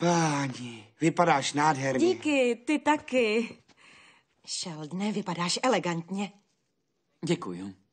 Páni, vypadáš nádherně. Díky, ty taky. Šeldne, vypadáš elegantně. Děkuju.